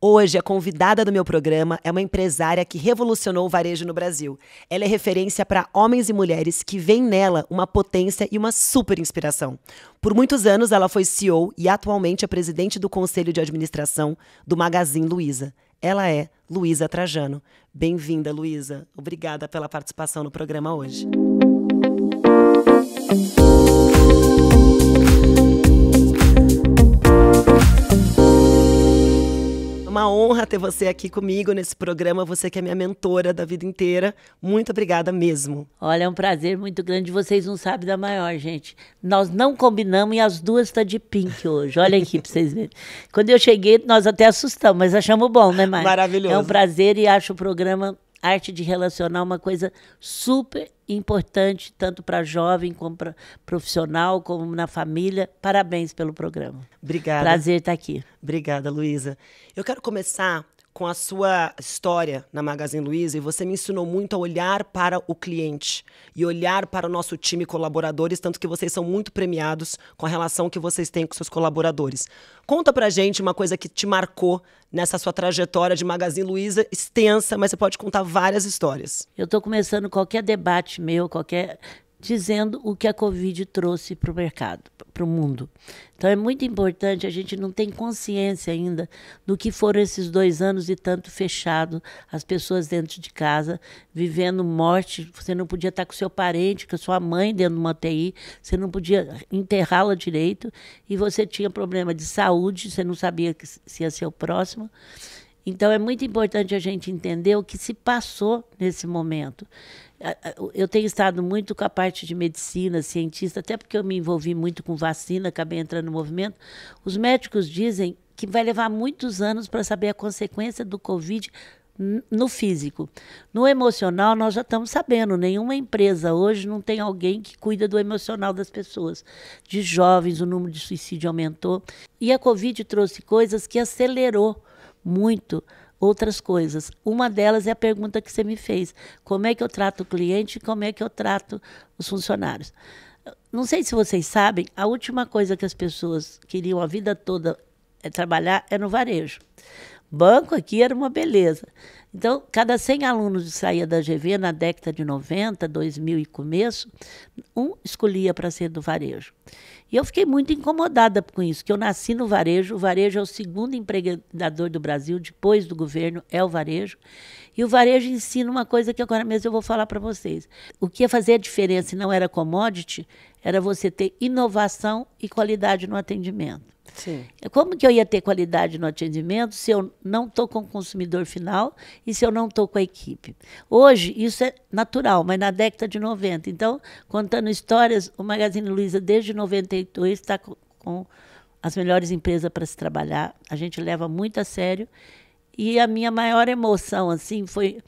Hoje, a convidada do meu programa é uma empresária que revolucionou o varejo no Brasil. Ela é referência para homens e mulheres que veem nela uma potência e uma super inspiração. Por muitos anos, ela foi CEO e atualmente é presidente do Conselho de Administração do Magazine Luiza. Ela é Luísa Trajano. Bem-vinda, Luísa. Obrigada pela participação no programa hoje. uma honra ter você aqui comigo nesse programa, você que é minha mentora da vida inteira. Muito obrigada mesmo. Olha, é um prazer muito grande. Vocês não sabem da maior, gente. Nós não combinamos e as duas estão tá de pink hoje. Olha aqui para vocês verem. Quando eu cheguei, nós até assustamos, mas achamos bom, né, Mari? Maravilhoso. É um prazer e acho o programa arte de relacionar uma coisa super importante, tanto para jovem como para profissional, como na família. Parabéns pelo programa. Obrigada. Prazer estar tá aqui. Obrigada, Luísa. Eu quero começar com a sua história na Magazine Luiza e você me ensinou muito a olhar para o cliente e olhar para o nosso time colaboradores, tanto que vocês são muito premiados com a relação que vocês têm com seus colaboradores. Conta pra gente uma coisa que te marcou nessa sua trajetória de Magazine Luiza extensa, mas você pode contar várias histórias. Eu estou começando qualquer debate meu, qualquer dizendo o que a Covid trouxe para o mercado, para o mundo. Então é muito importante, a gente não tem consciência ainda do que foram esses dois anos e tanto fechado, as pessoas dentro de casa, vivendo morte, você não podia estar com seu parente, com sua mãe dentro de uma TI, você não podia enterrá-la direito, e você tinha problema de saúde, você não sabia se ia ser o próximo. Então é muito importante a gente entender o que se passou nesse momento eu tenho estado muito com a parte de medicina, cientista, até porque eu me envolvi muito com vacina, acabei entrando no movimento. Os médicos dizem que vai levar muitos anos para saber a consequência do Covid no físico. No emocional, nós já estamos sabendo, nenhuma empresa hoje não tem alguém que cuida do emocional das pessoas. De jovens, o número de suicídio aumentou. E a Covid trouxe coisas que acelerou muito outras coisas. Uma delas é a pergunta que você me fez: como é que eu trato o cliente e como é que eu trato os funcionários? Não sei se vocês sabem, a última coisa que as pessoas queriam a vida toda é trabalhar é no varejo. Banco aqui era uma beleza. Então, cada 100 alunos que saía da GV na década de 90, 2000 e começo, um escolhia para ser do varejo. E eu fiquei muito incomodada com isso, que eu nasci no varejo, o varejo é o segundo empregador do Brasil, depois do governo, é o varejo. E o varejo ensina uma coisa que agora mesmo eu vou falar para vocês. O que ia fazer a diferença e não era commodity, era você ter inovação e qualidade no atendimento. Sim. Como que eu ia ter qualidade no atendimento se eu não estou com o consumidor final e se eu não estou com a equipe? Hoje, isso é natural, mas na década de 90. Então, contando histórias, o Magazine Luiza, desde 92, está com, com as melhores empresas para se trabalhar. A gente leva muito a sério. E a minha maior emoção, assim, foi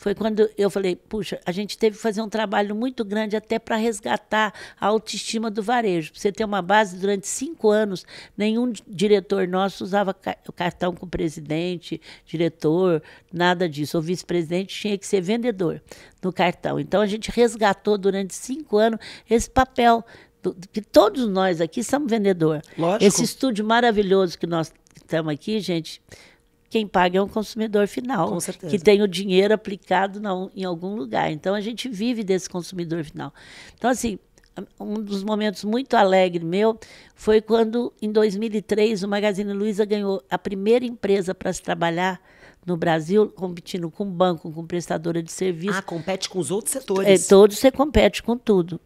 foi quando eu falei, puxa, a gente teve que fazer um trabalho muito grande até para resgatar a autoestima do varejo. você ter uma base, durante cinco anos, nenhum diretor nosso usava cartão com presidente, diretor, nada disso. O vice-presidente tinha que ser vendedor no cartão. Então, a gente resgatou durante cinco anos esse papel do, que todos nós aqui somos vendedor. Lógico. Esse estúdio maravilhoso que nós estamos aqui, gente, quem paga é um consumidor final, que tem o dinheiro aplicado na, em algum lugar. Então a gente vive desse consumidor final. Então assim, um dos momentos muito alegre meu foi quando em 2003 o Magazine Luiza ganhou a primeira empresa para se trabalhar no Brasil, competindo com banco, com prestadora de serviço. Ah, compete com os outros é, setores. É, todos você compete com tudo.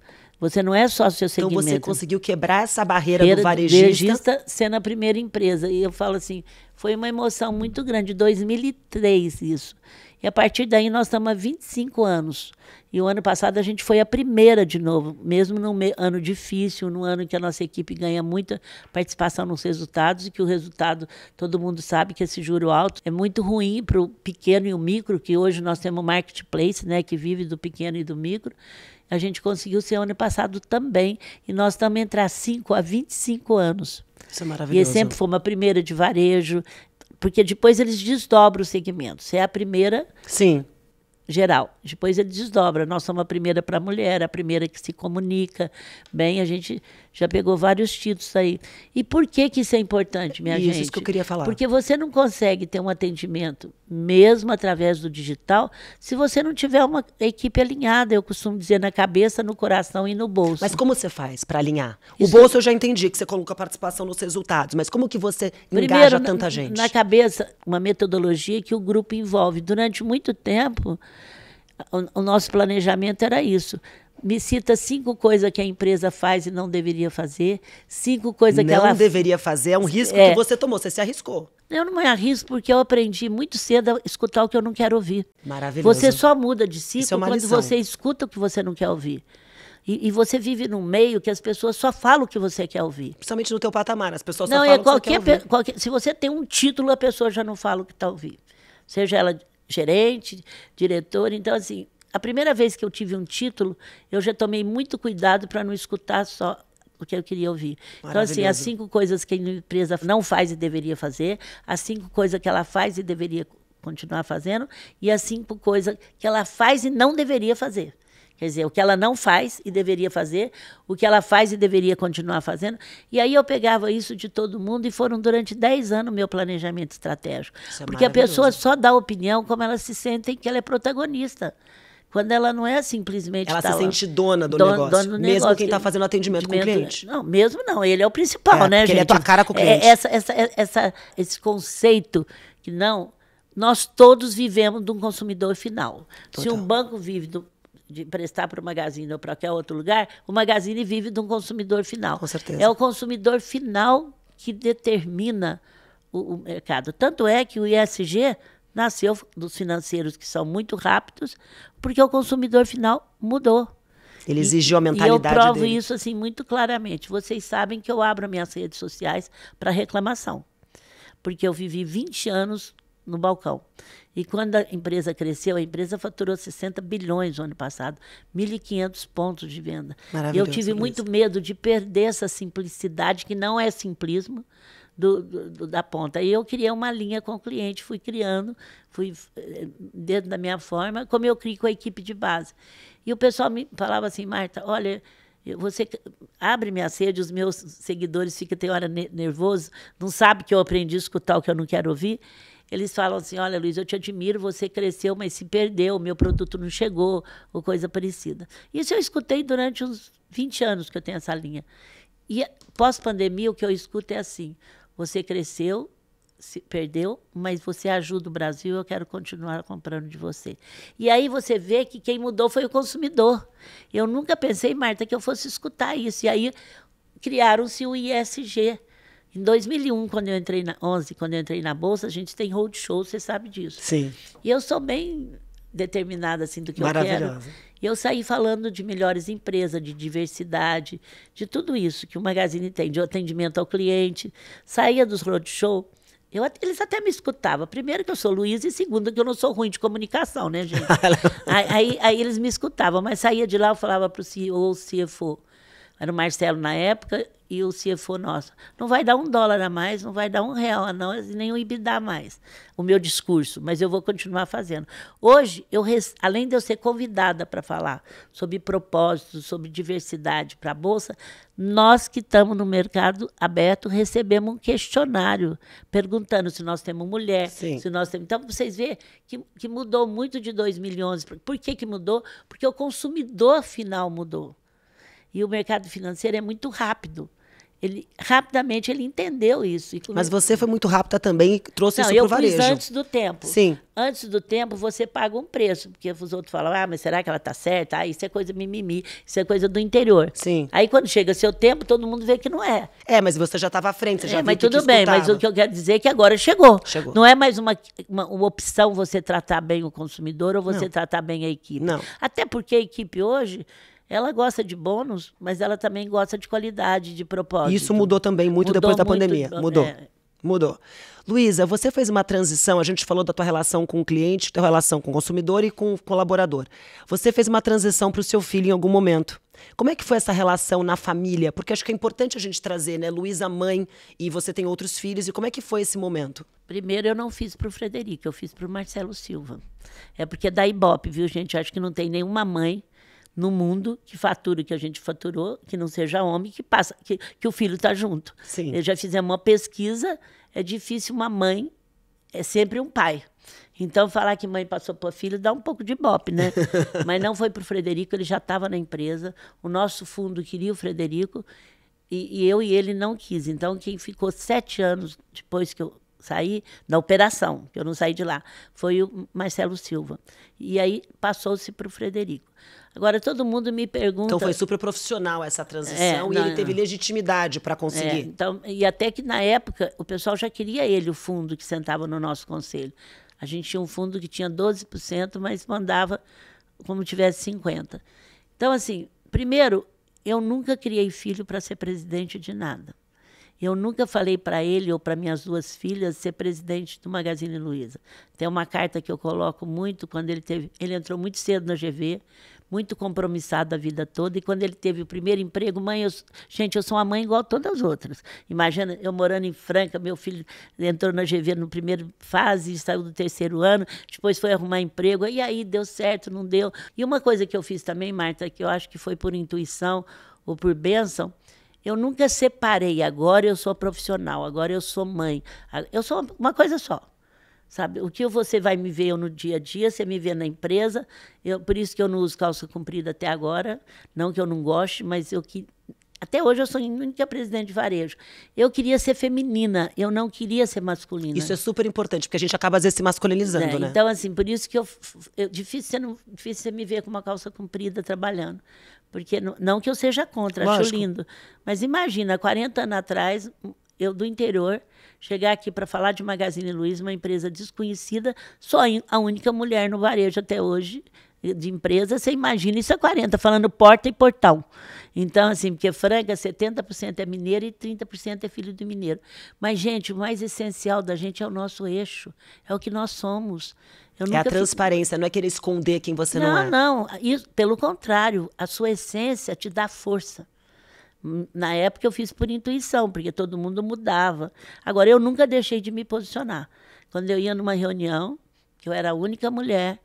Você não é só seu segmento. Então você conseguiu quebrar essa barreira Era, do varejista. varejista sendo a primeira empresa. E eu falo assim, foi uma emoção muito grande, 2003 isso. E a partir daí nós estamos há 25 anos. E o ano passado a gente foi a primeira de novo, mesmo num ano difícil, num ano que a nossa equipe ganha muita participação nos resultados e que o resultado, todo mundo sabe que esse juro alto é muito ruim para o pequeno e o micro, que hoje nós temos marketplace, né, que vive do pequeno e do micro. A gente conseguiu ser ano passado também, e nós estamos entre a 5 a 25 anos. Isso é maravilhoso. E sempre foi uma primeira de varejo, porque depois eles desdobram o segmento. Você é a primeira. Sim geral. Depois ele desdobra. Nós somos a primeira para a mulher, a primeira que se comunica bem. A gente já pegou vários títulos aí. E por que, que isso é importante, minha isso, gente? Isso que eu queria falar. Porque você não consegue ter um atendimento, mesmo através do digital, se você não tiver uma equipe alinhada, eu costumo dizer, na cabeça, no coração e no bolso. Mas como você faz para alinhar? Isso o bolso eu já entendi que você coloca a participação nos resultados, mas como que você Primeiro, engaja tanta gente? Na cabeça, uma metodologia que o grupo envolve. Durante muito tempo, o, o nosso planejamento era isso me cita cinco coisas que a empresa faz e não deveria fazer, cinco coisas que ela... Não deveria fazer, é um é. risco é. que você tomou, você se arriscou. Eu não me arrisco é porque eu aprendi muito cedo a escutar o que eu não quero ouvir. Maravilhoso. Você só muda de é ciclo é quando lição. você escuta o que você não quer ouvir. E, e, você vive num meio que as pessoas só falam o que você quer ouvir. Principalmente no teu patamar, as pessoas não, só falam é qualquer, o que você quer ouvir. Qualquer, se você tem um título, a pessoa já não fala o que está ouvindo. Seja ela gerente, diretor. Então, assim, a primeira vez que eu tive um título, eu já tomei muito cuidado para não escutar só o que eu queria ouvir. Então, assim, as cinco coisas que a empresa não faz e deveria fazer, as cinco coisas que ela faz e deveria continuar fazendo, e as cinco coisas que ela faz e não deveria fazer. Quer dizer, o que ela não faz e deveria fazer, o que ela faz e deveria continuar fazendo. E aí eu pegava isso de todo mundo e foram durante 10 anos meu planejamento estratégico. É porque a pessoa só dá opinião como ela se sente que ela é protagonista. Quando ela não é simplesmente. Ela tá se sente dona do dona, negócio. Dona do mesmo quem está fazendo atendimento, atendimento, com o cliente. Não, mesmo não. Ele é o principal, é, né, gente? Ele é tua cara com o é, cliente. É, essa, essa, é, essa, esse conceito que não. Nós todos vivemos de um consumidor final. Total. Se um banco vive do, de emprestar para o Magazine ou para qualquer outro lugar, o Magazine vive de um consumidor final. Com certeza. É o consumidor final que determina o, o mercado. Tanto é que o ISG nasceu dos financeiros que são muito rápidos, porque o consumidor final mudou. Ele exigiu a mentalidade. E eu provo dele. isso assim muito claramente. Vocês sabem que eu abro minhas redes sociais para reclamação, porque eu vivi 20 anos no balcão. E quando a empresa cresceu, a empresa faturou 60 bilhões no ano passado, 1.500 pontos de venda. Eu tive muito medo de perder essa simplicidade, que não é simplismo, do, do, da ponta. E eu criei uma linha com o cliente, fui criando, fui eh, dentro da minha forma, como eu crio com a equipe de base. E o pessoal me falava assim, Marta, olha, você abre minha sede, os meus seguidores ficam tem hora nervoso, não sabe que eu aprendi a escutar o que eu não quero ouvir. Eles falam assim: "Olha, Luiz, eu te admiro, você cresceu, mas se perdeu, meu produto não chegou", ou coisa parecida. Isso eu escutei durante uns 20 anos que eu tenho essa linha. E pós-pandemia o que eu escuto é assim: você cresceu, se perdeu, mas você ajuda o Brasil, eu quero continuar comprando de você. E aí você vê que quem mudou foi o consumidor. Eu nunca pensei, Marta, que eu fosse escutar isso. E aí criaram-se o ISG. Em 2001, quando eu entrei na 11, quando eu entrei na bolsa, a gente tem roadshow, você sabe disso. Sim. E eu sou bem determinada assim do que eu quero. E eu saí falando de melhores empresas, de diversidade, de tudo isso que o Magazine tem, de atendimento ao cliente. Saía dos roadshow. Eu, eles até me escutavam. Primeiro que eu sou Luiz e segundo que eu não sou ruim de comunicação, né, gente? aí, aí, aí, eles me escutavam, mas saía de lá, eu falava para o CEO, o CFO, era o Marcelo na época, e o CFO nosso. Não vai dar um dólar a mais, não vai dar um real a nós nem um ibidá a mais, o meu discurso, mas eu vou continuar fazendo. Hoje, eu além de eu ser convidada para falar sobre propósitos, sobre diversidade para a Bolsa, nós que estamos no mercado aberto recebemos um questionário perguntando se nós temos mulher, Sim. se nós temos... Então, vocês vê que, que mudou muito de 2011. Por que, que mudou? Porque o consumidor final mudou. E o mercado financeiro é muito rápido. Ele rapidamente ele entendeu isso. Mas você foi muito rápida também e trouxe Não, isso para o varejo. Fiz antes do tempo. Sim. Antes do tempo você paga um preço, porque os outros falam: "Ah, mas será que ela está certa? Ah, isso é coisa mimimi, isso é coisa do interior". Sim. Aí quando chega seu tempo, todo mundo vê que não é. É, mas você já estava à frente, você já é, mas tudo bem, mas o que eu quero dizer é que agora chegou. Chegou. Não é mais uma, uma, uma opção você tratar bem o consumidor ou você não. tratar bem a equipe. Não. Até porque a equipe hoje ela gosta de bônus, mas ela também gosta de qualidade, de propósito. Isso mudou também muito mudou depois da muito, pandemia. Mudou. É. Mudou. Luísa, você fez uma transição, a gente falou da tua relação com o cliente, tua relação com o consumidor e com o colaborador. Você fez uma transição para o seu filho em algum momento. Como é que foi essa relação na família? Porque acho que é importante a gente trazer, né? Luísa, mãe, e você tem outros filhos. E como é que foi esse momento? Primeiro, eu não fiz para o Frederico, eu fiz para o Marcelo Silva. É porque é da Ibope, viu, gente? acho que não tem nenhuma mãe no mundo que fatura o que a gente faturou, que não seja homem, que passa, que, que o filho está junto. Sim. Eu já fizemos uma pesquisa, é difícil uma mãe, é sempre um pai. Então, falar que mãe passou por filho dá um pouco de bope, né? Mas não foi para o Frederico, ele já estava na empresa. O nosso fundo queria o Frederico e, e, eu e ele não quis. Então, quem ficou sete anos depois que eu saí da operação, que eu não saí de lá, foi o Marcelo Silva. E aí passou-se para o Frederico. Agora todo mundo me pergunta. Então foi super profissional essa transição é, e ele teve legitimidade para é, conseguir. É, então, e até que na época o pessoal já queria ele, o fundo que sentava no nosso conselho. A gente tinha um fundo que tinha 12%, mas mandava como tivesse 50%. Então, assim, primeiro, eu nunca criei filho para ser presidente de nada. Eu nunca falei para ele ou para minhas duas filhas ser presidente do Magazine Luiza. Tem uma carta que eu coloco muito quando ele teve, ele entrou muito cedo na GV, muito compromissado a vida toda e quando ele teve o primeiro emprego, mãe, eu, gente, eu sou uma mãe igual a todas as outras. Imagina eu morando em Franca, meu filho entrou na GV no primeiro fase, saiu do terceiro ano, depois foi arrumar emprego, e aí deu certo, não deu. E uma coisa que eu fiz também, Marta, que eu acho que foi por intuição ou por bênção, eu nunca separei. Agora eu sou profissional, agora eu sou mãe. Eu sou uma coisa só. Sabe? O que você vai me ver eu no dia a dia, você me vê na empresa. Eu, por isso que eu não uso calça comprida até agora. Não que eu não goste, mas eu que até hoje eu sou a única presidente de varejo. Eu queria ser feminina, eu não queria ser masculina. Isso é super importante, porque a gente acaba às vezes se masculinizando, é, né? Então, assim, por isso que eu, eu difícil, você não, difícil você me ver com uma calça comprida trabalhando. Porque não que eu seja contra, Lógico. acho lindo. Mas imagina, 40 anos atrás, eu do interior, chegar aqui para falar de Magazine Luiza, uma empresa desconhecida, só a única mulher no varejo até hoje de empresa, você imagina isso há 40, falando porta e portão. Então, assim, porque Franca, 70% é mineiro e 30% é filho do mineiro. Mas, gente, o mais essencial da gente é o nosso eixo, é o que nós somos é a transparência, não é querer esconder quem você não, não é. Não, não. pelo contrário, a sua essência te dá força. Hum, na época eu fiz por intuição, porque todo mundo mudava. Agora, eu nunca deixei de me posicionar. Quando eu ia numa reunião, que eu era a única mulher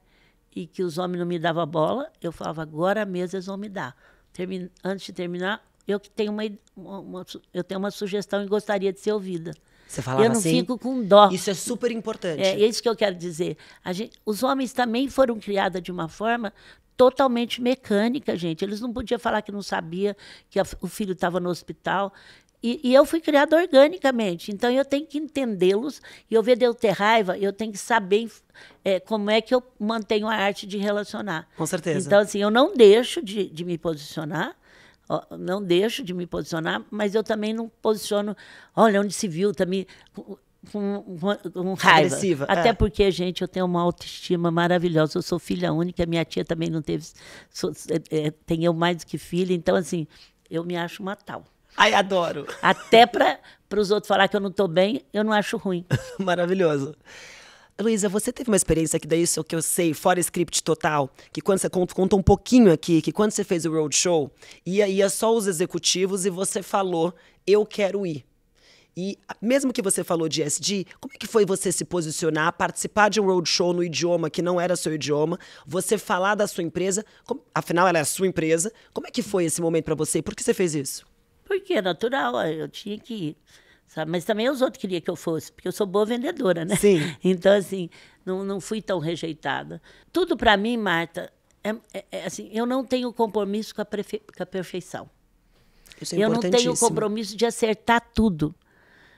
e que os homens não me davam bola, eu falava, agora mesmo eles vão me dar. Termin... Antes de terminar, eu uma, uma, eu tenho uma sugestão e gostaria de ser ouvida. Você falava eu não assim, fico com dó. Isso é super importante. É, é isso que eu quero dizer. Gente, os homens também foram criados de uma forma totalmente mecânica, gente. Eles não podiam falar que não sabia que a, o filho estava no hospital. E, e, eu fui criada organicamente, então eu tenho que entendê-los. E eu ver de eu ter raiva, eu tenho que saber é, como é que eu mantenho a arte de relacionar. Com certeza. Então, assim, eu não deixo de, de me posicionar, não deixo de me posicionar, mas eu também não posiciono, olha, onde se viu, também tá com, com raiva. Agressiva, é. Até é. porque, gente, eu tenho uma autoestima maravilhosa. Eu sou filha única, minha tia também não teve. Sou, é, é, tem eu mais do que filha. Então, assim, eu me acho uma tal. Ai, adoro. Até para os outros falar que eu não estou bem, eu não acho ruim. Maravilhoso. Luísa, você teve uma experiência que daí isso é que eu sei, fora script total, que quando você conta, conta um pouquinho aqui, que quando você fez o roadshow, ia, ia é só os executivos e você falou, eu quero ir. E mesmo que você falou de SD, como é que foi você se posicionar, participar de um roadshow no idioma que não era seu idioma, você falar da sua empresa, como, afinal ela é a sua empresa, como é que foi esse momento para você e por que você fez isso? Porque é natural, eu tinha que ir. Sabe? Mas também os outros queriam que eu fosse, porque eu sou boa vendedora, né? Sim. Então, assim, não, não fui tão rejeitada. Tudo para mim, Marta, é, é, é, assim, eu não tenho compromisso com a, prefe... com a perfeição. Isso é eu não tenho compromisso de acertar tudo.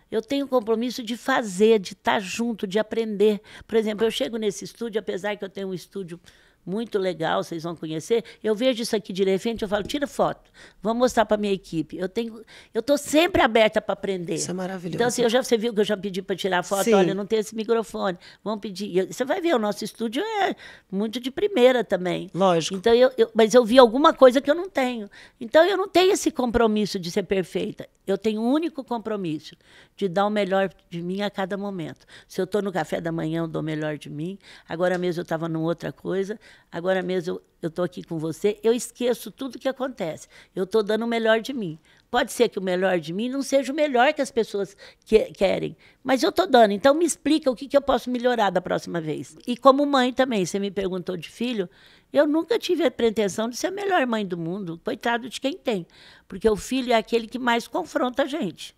Eu tenho compromisso de fazer, de estar junto, de aprender. Por exemplo, eu chego nesse estúdio, apesar que eu tenho um estúdio muito legal, vocês vão conhecer. Eu vejo isso aqui de repente, eu falo, tira foto, vou mostrar para minha equipe. Eu tenho, eu estou sempre aberta para aprender. Isso é maravilhoso. Então, assim, eu já, você viu que eu já pedi para tirar foto, Sim. olha, não tem esse microfone, vamos pedir. Eu, você vai ver, o nosso estúdio é muito de primeira também. Lógico. Então, eu, eu, mas eu vi alguma coisa que eu não tenho. Então, eu não tenho esse compromisso de ser perfeita. Eu tenho um único compromisso, de dar o melhor de mim a cada momento. Se eu estou no café da manhã, eu dou o melhor de mim. Agora mesmo eu estava numa outra coisa. Agora mesmo eu estou aqui com você, eu esqueço tudo que acontece. Eu estou dando o melhor de mim. Pode ser que o melhor de mim não seja o melhor que as pessoas que, querem, mas eu estou dando. Então me explica o que, que eu posso melhorar da próxima vez. E como mãe também, você me perguntou de filho, eu nunca tive a pretensão de ser a melhor mãe do mundo, coitado de quem tem, porque o filho é aquele que mais confronta a gente.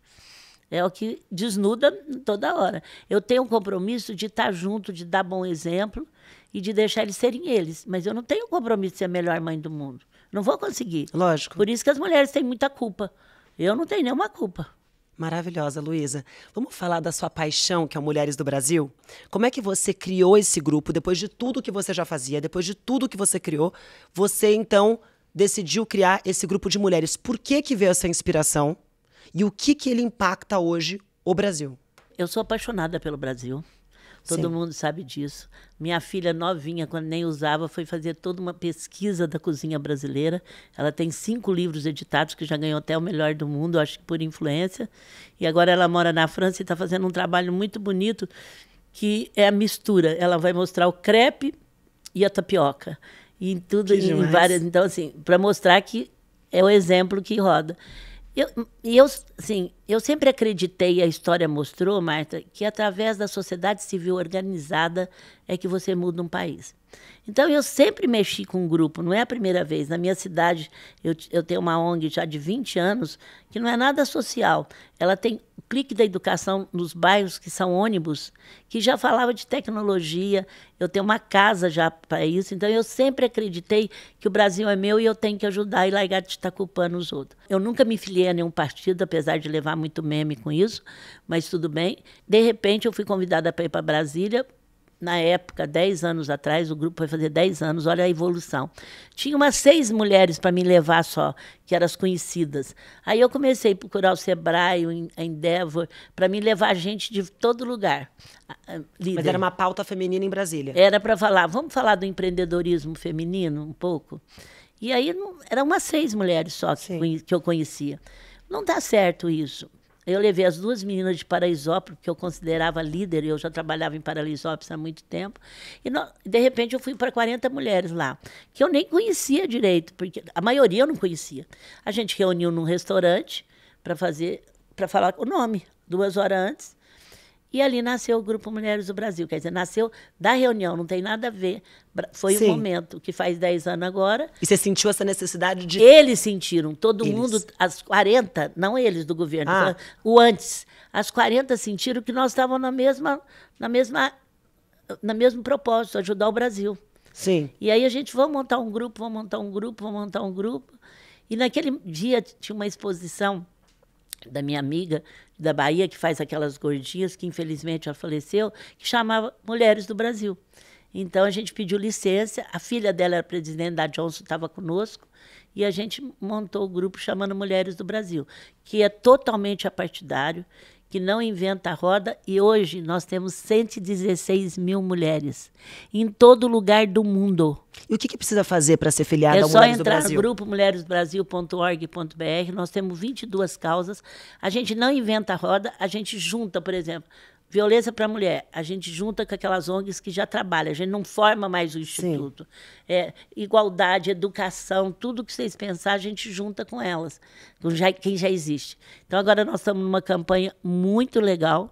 É o que desnuda toda hora. Eu tenho um compromisso de estar junto, de dar bom exemplo e de deixar eles serem eles. Mas eu não tenho compromisso de ser a melhor mãe do mundo. Não vou conseguir. Lógico. Por isso que as mulheres têm muita culpa. Eu não tenho nenhuma culpa. Maravilhosa, Luísa. Vamos falar da sua paixão, que é o Mulheres do Brasil? Como é que você criou esse grupo depois de tudo que você já fazia, depois de tudo que você criou? Você então decidiu criar esse grupo de mulheres. Por que que veio essa inspiração? E o que que ele impacta hoje o Brasil? Eu sou apaixonada pelo Brasil. Todo Sim. mundo sabe disso. Minha filha novinha, quando nem usava, foi fazer toda uma pesquisa da cozinha brasileira. Ela tem cinco livros editados que já ganhou até o melhor do mundo, acho que por influência. E agora ela mora na França e está fazendo um trabalho muito bonito que é a mistura. Ela vai mostrar o crepe e a tapioca. E tudo em várias. Então, assim, para mostrar que é o exemplo que roda. Eu, eu, sim, eu sempre acreditei, a história mostrou, Marta, que através da sociedade civil organizada é que você muda um país. Então eu sempre mexi com um grupo, não é a primeira vez. Na minha cidade, eu, eu tenho uma ONG já de 20 anos, que não é nada social. Ela tem o clique da educação nos bairros, que são ônibus, que já falava de tecnologia. Eu tenho uma casa já para isso. Então eu sempre acreditei que o Brasil é meu e eu tenho que ajudar e largar de estar culpando os outros. Eu nunca me filiei a nenhum partido, apesar de levar muito meme com isso, mas tudo bem. De repente eu fui convidada para ir para Brasília na época, 10 anos atrás, o grupo foi fazer 10 anos, olha a evolução. Tinha umas seis mulheres para me levar só, que eram as conhecidas. Aí eu comecei a procurar o Sebrae, a Endeavor, para me levar gente de todo lugar. Ah, ah, líder. Mas era uma pauta feminina em Brasília. Era para falar, vamos falar do empreendedorismo feminino um pouco? E aí eram umas seis mulheres só que, que eu conhecia. Não dá certo isso. Eu levei as duas meninas de Paraisópolis, que eu considerava líder, eu já trabalhava em Paraisópolis há muito tempo, e não, de repente eu fui para 40 mulheres lá, que eu nem conhecia direito, porque a maioria eu não conhecia. A gente reuniu num restaurante para fazer, para falar o nome, duas horas antes, e ali nasceu o Grupo Mulheres do Brasil. Quer dizer, nasceu da reunião, não tem nada a ver. Foi Sim. o momento, que faz 10 anos agora. E você sentiu essa necessidade de. Eles sentiram, todo eles. mundo, as 40, não eles do governo, ah. Tá? o antes. As 40 sentiram que nós estávamos na mesma, na mesma, na mesmo propósito, ajudar o Brasil. Sim. E aí a gente, vamos montar um grupo, vamos montar um grupo, vamos montar um grupo. E naquele dia tinha uma exposição da minha amiga da Bahia, que faz aquelas gordinhas, que infelizmente já faleceu, que chamava Mulheres do Brasil. Então a gente pediu licença, a filha dela era presidente da Johnson, estava conosco, e a gente montou o grupo chamando Mulheres do Brasil, que é totalmente apartidário, que não inventa a roda e hoje nós temos 116 mil mulheres em todo lugar do mundo. E o que, que precisa fazer para ser filiada é ao Mulheres do Brasil? É só entrar no grupo mulheresbrasil.org.br, nós temos 22 causas, a gente não inventa a roda, a gente junta, por exemplo, Violência para a mulher, a gente junta com aquelas ONGs que já trabalham, a gente não forma mais o instituto. É, igualdade, educação, tudo que vocês pensar, a gente junta com elas, com já, quem já existe. Então agora nós estamos numa campanha muito legal,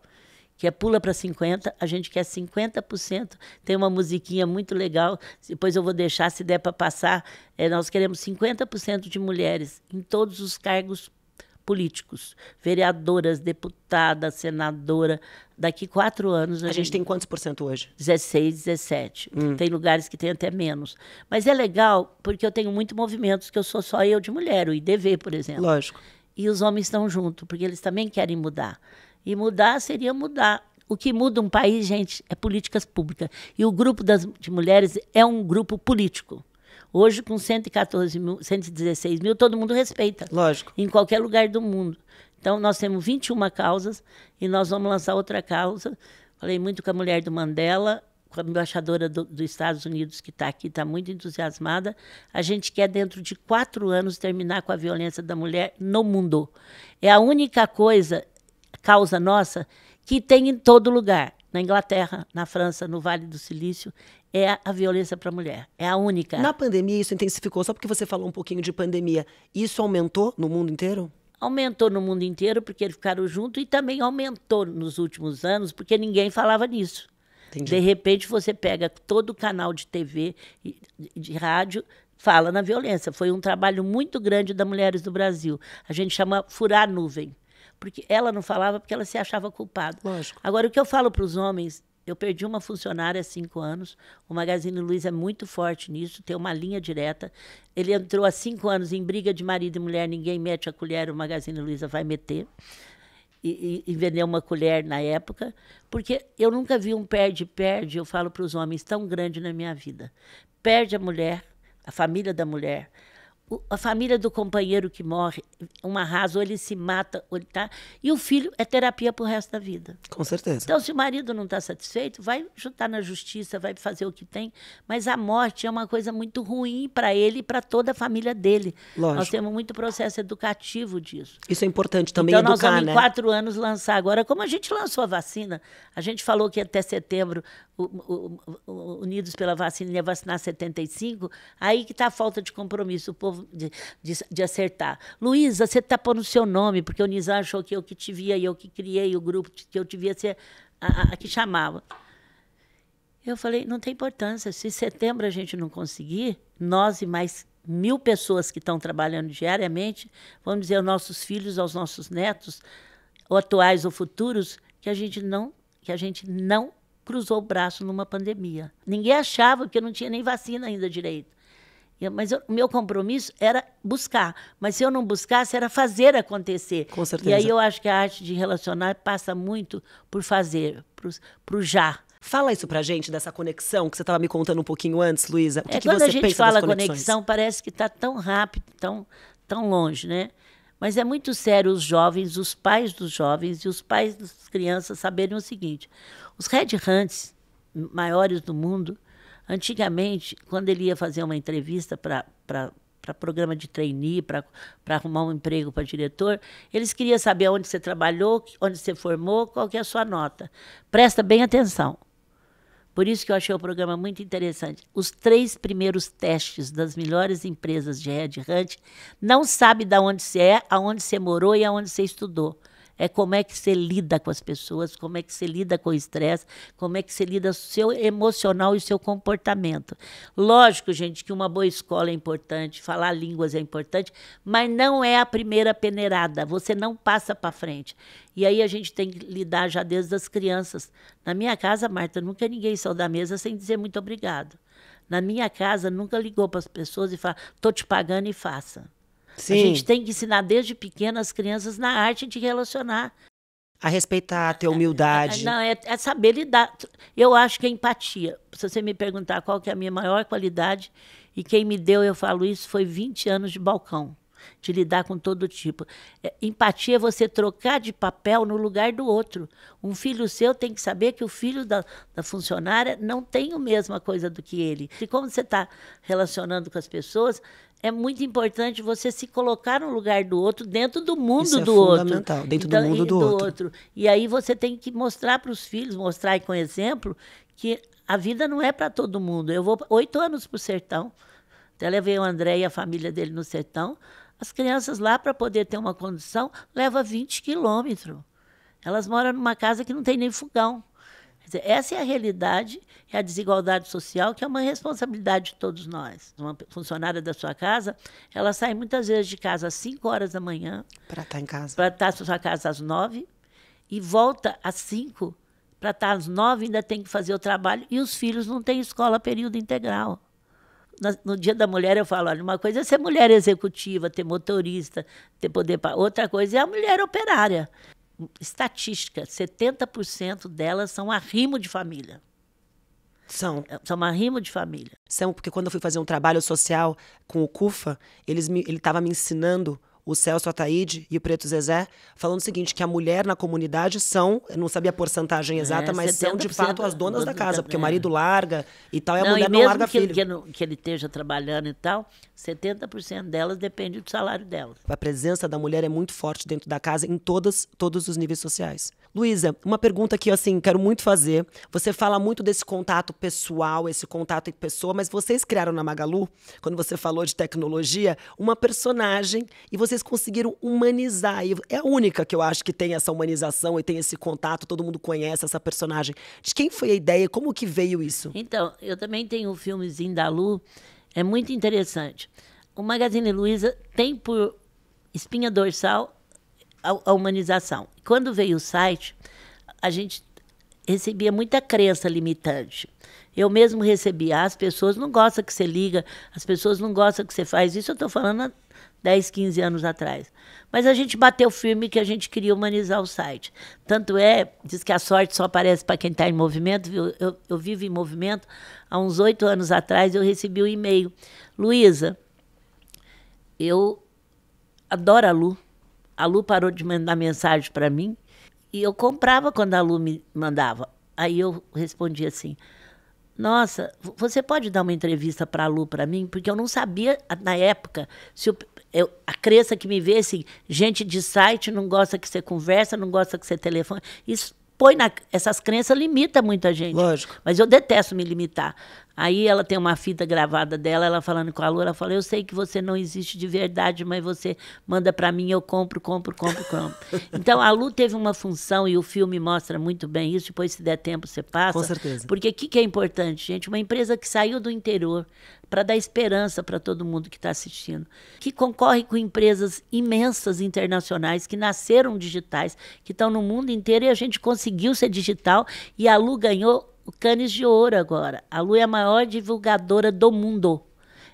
que é pula para 50, a gente quer 50%. Tem uma musiquinha muito legal, depois eu vou deixar se der para passar. É, nós queremos 50% de mulheres em todos os cargos públicos políticos, vereadoras, deputada, senadora. Daqui quatro anos. A, a gente, tem quantos por cento hoje? 16, 17. Hum. Tem lugares que tem até menos. Mas é legal porque eu tenho muitos movimentos que eu sou só eu de mulher, o IDV, por exemplo. Lógico. E os homens estão junto, porque eles também querem mudar. E mudar seria mudar o que muda um país, gente, é políticas públicas. E o grupo das, de mulheres é um grupo político. Hoje, com 114 mil, 116 mil, todo mundo respeita. Lógico. Em qualquer lugar do mundo. Então, nós temos 21 causas e nós vamos lançar outra causa. Falei muito com a mulher do Mandela, com a embaixadora do, dos Estados Unidos, que está aqui, está muito entusiasmada. A gente quer, dentro de quatro anos, terminar com a violência da mulher no mundo. É a única coisa, causa nossa, que tem em todo lugar. Na Inglaterra, na França, no Vale do Silício, é a violência para a mulher. É a única. Na pandemia, isso intensificou, só porque você falou um pouquinho de pandemia. Isso aumentou no mundo inteiro? Aumentou no mundo inteiro porque eles ficaram juntos e também aumentou nos últimos anos porque ninguém falava nisso. Entendi. De repente, você pega todo o canal de TV, de rádio, fala na violência. Foi um trabalho muito grande das Mulheres do Brasil. A gente chama furar nuvem. Porque ela não falava porque ela se achava culpada. Lógico. Agora, o que eu falo para os homens eu perdi uma funcionária há cinco anos. O Magazine Luiza é muito forte nisso, tem uma linha direta. Ele entrou há cinco anos em briga de marido e mulher, ninguém mete a colher, o Magazine Luiza vai meter. E, e, e vender uma colher na época, porque eu nunca vi um perde-perde, eu falo para os homens, tão grande na minha vida. Perde a mulher, a família da mulher, a família do companheiro que morre, um arraso, ou ele se mata, ou ele tá. E o filho é terapia pro resto da vida. Com certeza. Então, se o marido não está satisfeito, vai juntar na justiça, vai fazer o que tem. Mas a morte é uma coisa muito ruim para ele e para toda a família dele. Lógico. Nós temos muito processo educativo disso. Isso é importante também então, educar, nós vamos, né? em quatro anos, lançar agora. Como a gente lançou a vacina, a gente falou que até setembro unidos pela vacina ia vacinar 75, aí que está a falta de compromisso, o povo de, de, de acertar. Luísa, você está pondo o seu nome, porque o Nizar achou que eu que te via, eu que criei o grupo, que eu te via, você a, a que chamava. Eu falei, não tem importância, se em setembro a gente não conseguir, nós e mais mil pessoas que estão trabalhando diariamente, vamos dizer aos nossos filhos, aos nossos netos, ou atuais ou futuros, que a gente não, que a gente não cruzou o braço numa pandemia. Ninguém achava, eu não tinha nem vacina ainda direito. Mas o meu compromisso era buscar. Mas se eu não buscasse, era fazer acontecer. Com certeza. E aí eu acho que a arte de relacionar passa muito por fazer, para o já. Fala isso pra gente dessa conexão que você estava me contando um pouquinho antes, Luísa. O que, é, que quando a gente fala conexão, parece que está tão rápido, tão, tão longe, né? Mas é muito sério os jovens, os pais dos jovens e os pais das crianças saberem o seguinte: os Red Hunts maiores do mundo, antigamente, quando ele ia fazer uma entrevista para para programa de trainee, para arrumar um emprego para diretor, eles queriam saber onde você trabalhou, onde você formou, qual que é a sua nota. Presta bem atenção. Por isso que eu achei o programa muito interessante. Os três primeiros testes das melhores empresas de headhunt não sabe de onde você é, aonde você morou e aonde você estudou é como é que você lida com as pessoas, como é que você lida com o estresse, como é que você lida com o seu emocional e o seu comportamento. Lógico, gente, que uma boa escola é importante, falar línguas é importante, mas não é a primeira peneirada, você não passa para frente. E aí a gente tem que lidar já desde as crianças. Na minha casa, Marta, nunca ninguém saiu da mesa sem dizer muito obrigado. Na minha casa, nunca ligou para as pessoas e falou: estou te pagando e faça. Sim. A gente tem que ensinar desde pequenas as crianças na arte de relacionar. A respeitar, a ter humildade. Não, é, é, saber lidar. Eu acho que é empatia. Se você me perguntar qual que é a minha maior qualidade, e quem me deu, eu falo isso, foi 20 anos de balcão, de lidar com todo tipo. É, empatia é você trocar de papel no lugar do outro. Um filho seu tem que saber que o filho da, da funcionária não tem a mesma coisa do que ele. E como você está relacionando com as pessoas, é muito importante você se colocar no lugar do outro, dentro do mundo Isso é do fundamental, outro. dentro do, do então, mundo do, do outro. outro. E aí você tem que mostrar para os filhos, mostrar com exemplo, que a vida não é para todo mundo. Eu vou oito anos para o sertão, até levei o André e a família dele no sertão. As crianças lá, para poder ter uma condição, leva 20 quilômetros. Elas moram numa casa que não tem nem fogão. Dizer, essa é a realidade, é a desigualdade social, que é uma responsabilidade de todos nós. Uma funcionária da sua casa, ela sai muitas vezes de casa às 5 horas da manhã. Para estar tá em casa. Para estar tá na sua casa às 9 e volta às 5 para estar tá às 9 ainda tem que fazer o trabalho e os filhos não têm escola período integral. No Dia da Mulher, eu falo: olha, uma coisa é ser mulher executiva, ter motorista, ter poder. Outra coisa é a mulher operária estatística, 70% delas são arrimo de família. São. É, são arrimo de família. São, porque quando eu fui fazer um trabalho social com o CUFA, eles me, ele estava me ensinando o Celso Ataíde e o Preto Zezé, falando o seguinte, que a mulher na comunidade são, não sabia a porcentagem é, exata, é, mas são de fato as donas da casa, porque o é. marido larga e tal, e a não, mulher não larga que filho. que, que ele esteja trabalhando e tal, 70% delas depende do salário dela. A presença da mulher é muito forte dentro da casa, em todas, todos os níveis sociais. Luísa, uma pergunta que eu assim, quero muito fazer. Você fala muito desse contato pessoal, esse contato em pessoa, mas vocês criaram na Magalu, quando você falou de tecnologia, uma personagem e vocês conseguiram humanizar. E é a única que eu acho que tem essa humanização e tem esse contato, todo mundo conhece essa personagem. De quem foi a ideia? Como que veio isso? Então, eu também tenho um filmezinho da Lu, é muito interessante. O Magazine Luiza tem por espinha dorsal a, a humanização. Quando veio o site, a gente recebia muita crença limitante. Eu mesmo recebia, ah, as pessoas não gostam que você liga, as pessoas não gostam que você faz isso. Eu estou falando há 10, 15 anos atrás. Mas a gente bateu firme que a gente queria humanizar o site. Tanto é, diz que a sorte só aparece para quem está em movimento. Eu, eu, eu, vivo em movimento. Há uns oito anos atrás eu recebi um e-mail. Luísa, eu adoro a Lu. A Lu parou de mandar mensagem para mim e eu comprava quando a Lu me mandava. Aí eu respondia assim: Nossa, você pode dar uma entrevista para a Lu para mim? Porque eu não sabia na época se o, eu, a crença que me vê é assim, gente de site não gosta que você conversa, não gosta que você telefone. Isso põe na, essas crenças limita muita gente. Lógico. Mas eu detesto me limitar. Aí ela tem uma fita gravada dela, ela falando com a Lu, ela fala: "Eu sei que você não existe de verdade, mas você manda para mim, eu compro, compro, compro, compro". então a Lu teve uma função e o filme mostra muito bem isso, depois se der tempo você passa. Com certeza. Porque o que, que é importante, gente? Uma empresa que saiu do interior para dar esperança para todo mundo que está assistindo, que concorre com empresas imensas internacionais que nasceram digitais, que estão no mundo inteiro e a gente conseguiu ser digital e a Lu ganhou o Cannes de Ouro agora. A Lu é a maior divulgadora do mundo.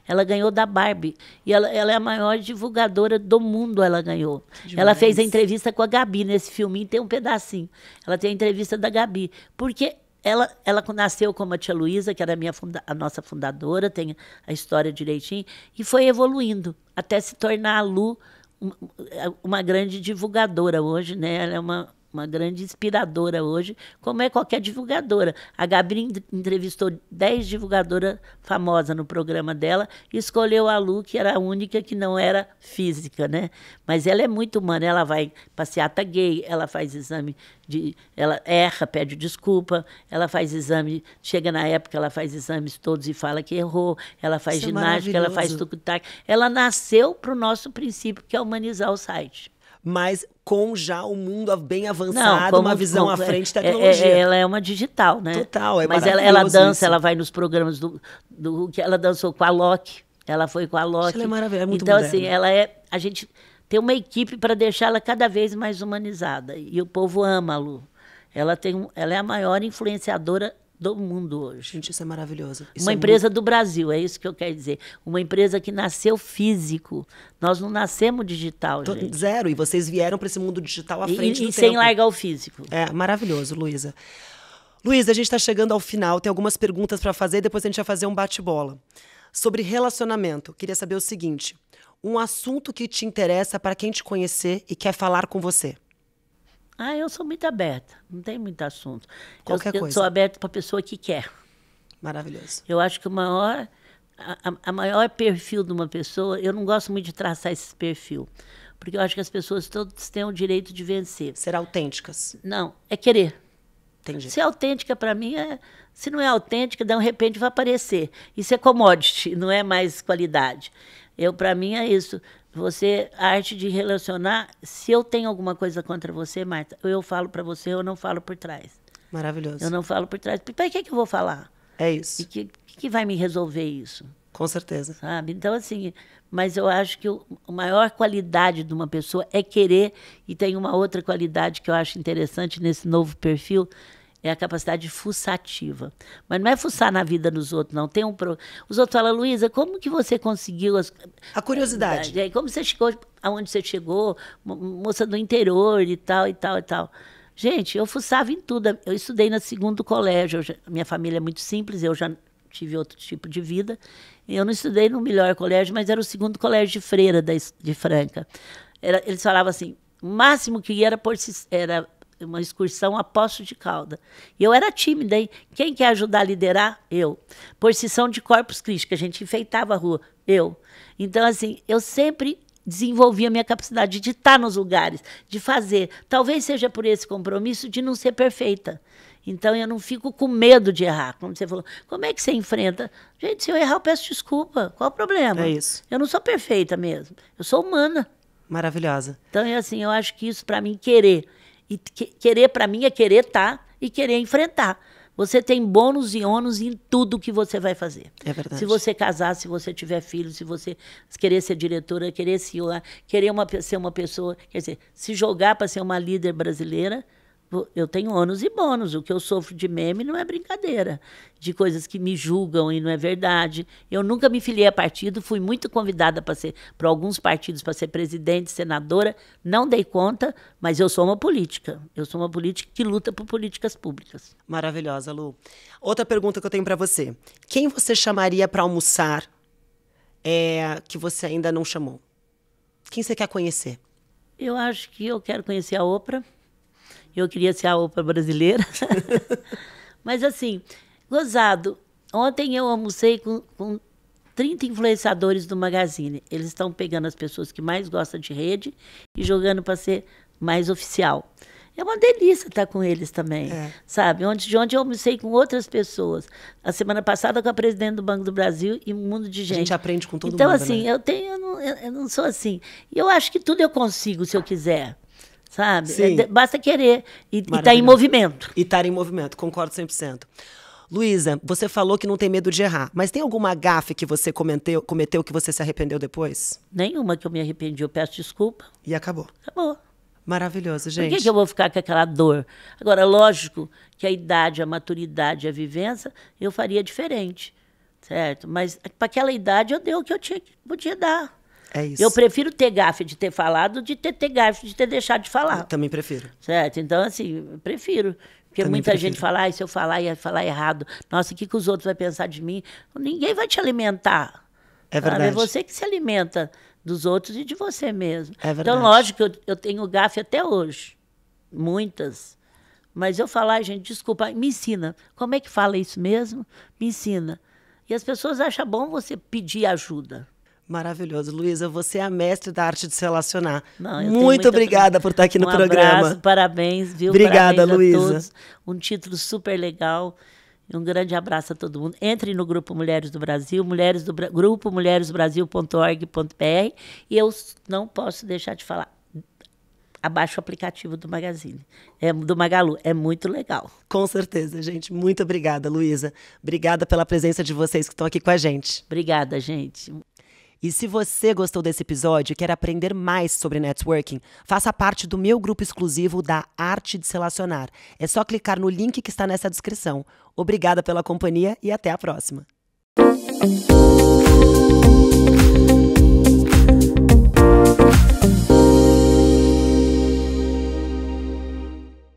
Ela ganhou da Barbie. E ela, ela, é a maior divulgadora do mundo, ela ganhou. Demais. Ela fez a entrevista com a Gabi nesse filminho, tem um pedacinho. Ela tem a entrevista da Gabi. Porque ela, ela nasceu como a tia Luísa, que era a, minha funda, a nossa fundadora, tem a história direitinho, e foi evoluindo até se tornar a Lu uma, uma grande divulgadora hoje, né? Ela é uma uma grande inspiradora hoje, como é qualquer divulgadora. A Gabri entrevistou 10 divulgadoras famosas no programa dela e escolheu a Lu, que era a única que não era física, né? Mas ela é muito humana, ela vai passeata tá gay, ela faz exame de. Ela erra, pede desculpa, ela faz exame, chega na época, ela faz exames todos e fala que errou, ela faz Isso é ginástica, é ela faz tuc-tac. Ela nasceu para o nosso princípio, que é humanizar o site mas com já o um mundo bem avançado, Não, uma visão à é, frente da tecnologia. É, é, ela é uma digital, né? Total, é Mas ela, ela dança, isso. ela vai nos programas do, do que ela dançou com a Loki, ela foi com a Loki. Ela é maravilhosa, é muito Então assim, moderna. assim, ela é a gente tem uma equipe para deixá-la cada vez mais humanizada e o povo ama a Lu. Ela tem ela é a maior influenciadora do mundo hoje. Gente, isso é maravilhoso. Isso uma é empresa muito... do Brasil, é isso que eu quero dizer. Uma empresa que nasceu físico. Nós não nascemos digital, Tô, gente. Zero. E vocês vieram para esse mundo digital à frente e, do e sem tempo. largar o físico. É, maravilhoso, Luísa. Luísa, a gente está chegando ao final. Tem algumas perguntas para fazer. Depois a gente vai fazer um bate-bola. Sobre relacionamento, queria saber o seguinte. Um assunto que te interessa para quem te conhecer e quer falar com você. Ah, eu sou muito aberta, não tem muito assunto. Qualquer eu, coisa. Eu sou aberta para a pessoa que quer. Maravilhoso. Eu acho que o maior, a, a, maior perfil de uma pessoa, eu não gosto muito de traçar esse perfil, porque eu acho que as pessoas todas têm o direito de vencer. Ser autênticas. Não, é querer. Entendi. Ser é autêntica para mim é, se não é autêntica, de repente vai aparecer. Isso é commodity, não é mais qualidade. Eu para mim é isso. Você, a arte de relacionar, se eu tenho alguma coisa contra você, Marta, eu falo para você, eu não falo por trás. Maravilhoso. Eu não falo por trás. Para que, que eu vou falar? É isso. E que, que vai me resolver isso? Com certeza. Sabe? Então, assim, mas eu acho que o, a maior qualidade de uma pessoa é querer, e tem uma outra qualidade que eu acho interessante nesse novo perfil, é a capacidade fuçativa. Mas não é fuçar na vida dos outros, não. Tem um pro... Os outros falam, Luísa, como que você conseguiu... As... A curiosidade. É, é, como você chegou aonde você chegou, moça do interior e tal, e tal, e tal. Gente, eu fuçava em tudo. Eu estudei no segundo colégio. Já... Minha família é muito simples, eu já tive outro tipo de vida. Eu não estudei no melhor colégio, mas era o segundo colégio de freira da... de Franca. Era... Eles falavam assim, o máximo que ia era, por... era uma excursão a Poço de Calda. E eu era tímida, hein? Quem quer ajudar a liderar? Eu. Posição de Corpus Christi, que a gente enfeitava a rua. Eu. Então, assim, eu sempre desenvolvi a minha capacidade de estar nos lugares, de fazer. Talvez seja por esse compromisso de não ser perfeita. Então eu não fico com medo de errar. Como você falou, como é que você enfrenta? Gente, se eu errar, eu peço desculpa. Qual o problema? É isso. Eu não sou perfeita mesmo. Eu sou humana. Maravilhosa. Então é assim, eu acho que isso para mim querer e que, querer para mim é querer estar tá e querer enfrentar. Você tem bônus e ônus em tudo que você vai fazer. É verdade. Se você casar, se você tiver filho, se você querer ser diretora, querer CEO, querer uma, ser uma pessoa, quer dizer, se jogar para ser uma líder brasileira, eu tenho ônus e bônus. O que eu sofro de meme não é brincadeira, de coisas que me julgam e não é verdade. Eu nunca me filiei a partido, fui muito convidada para ser para alguns partidos para ser presidente, senadora, não dei conta, mas eu sou uma política. Eu sou uma política que luta por políticas públicas. Maravilhosa, Lu. Outra pergunta que eu tenho para você. Quem você chamaria para almoçar é, que você ainda não chamou? Quem você quer conhecer? Eu acho que eu quero conhecer a Oprah eu queria ser a Opa brasileira. Mas assim, gozado. Ontem eu almocei com, com 30 influenciadores do Magazine. Eles estão pegando as pessoas que mais gostam de rede e jogando para ser mais oficial. É uma delícia estar tá com eles também, é. sabe? Onde, de onde eu almocei com outras pessoas. A semana passada com a presidente do Banco do Brasil e um mundo de gente. A gente aprende com todo então, mundo. Então, assim, né? eu, tenho, eu não, eu, não, sou assim. E eu acho que tudo eu consigo se eu quiser sabe? É, Sim. Basta querer e estar tá, tá em movimento. E estar em movimento, concordo 100%. Luísa, você falou que não tem medo de errar, mas tem alguma gafe que você cometeu, cometeu que você se arrependeu depois? Nenhuma que eu me arrependi, eu peço desculpa. E acabou. Acabou. Maravilhoso, gente. Por que, que eu vou ficar com aquela dor? Agora, lógico que a idade, a maturidade, a vivência, eu faria diferente, certo? Mas para aquela idade eu dei o que eu tinha, podia dar. É isso. Eu prefiro ter gafe de ter falado de ter, ter gafe de ter deixado de falar. Eu também prefiro. Certo? Então, assim, prefiro. Porque também muita prefiro. gente fala, ah, se eu falar, ia falar errado. Nossa, o que, que os outros vão pensar de mim? Ninguém vai te alimentar. É verdade. Sabe? É você que se alimenta dos outros e de você mesmo. É então, verdade. Então, lógico, eu, eu tenho gafe até hoje. Muitas. Mas eu falar, gente, desculpa, me ensina. Como é que fala isso mesmo? Me ensina. E as pessoas acham bom você pedir ajuda. Maravilhoso. Luísa, você é a mestre da arte de se relacionar. Não, Muito obrigada por estar aqui no um programa. Abraço, parabéns, viu? Obrigada, Luísa. Um título super legal. Um grande abraço a todo mundo. Entre no Grupo Mulheres do Brasil, mulheres do Bra... grupo mulheresdobrasil.org.br e eu não posso deixar de falar abaixo o aplicativo do Magazine, é, do Magalu. É muito legal. Com certeza, gente. Muito obrigada, Luísa. Obrigada pela presença de vocês que estão aqui com a gente. Obrigada, gente. E se você gostou desse episódio e quer aprender mais sobre networking, faça parte do meu grupo exclusivo da Arte de Se Relacionar. É só clicar no link que está nessa descrição. Obrigada pela companhia e até a próxima.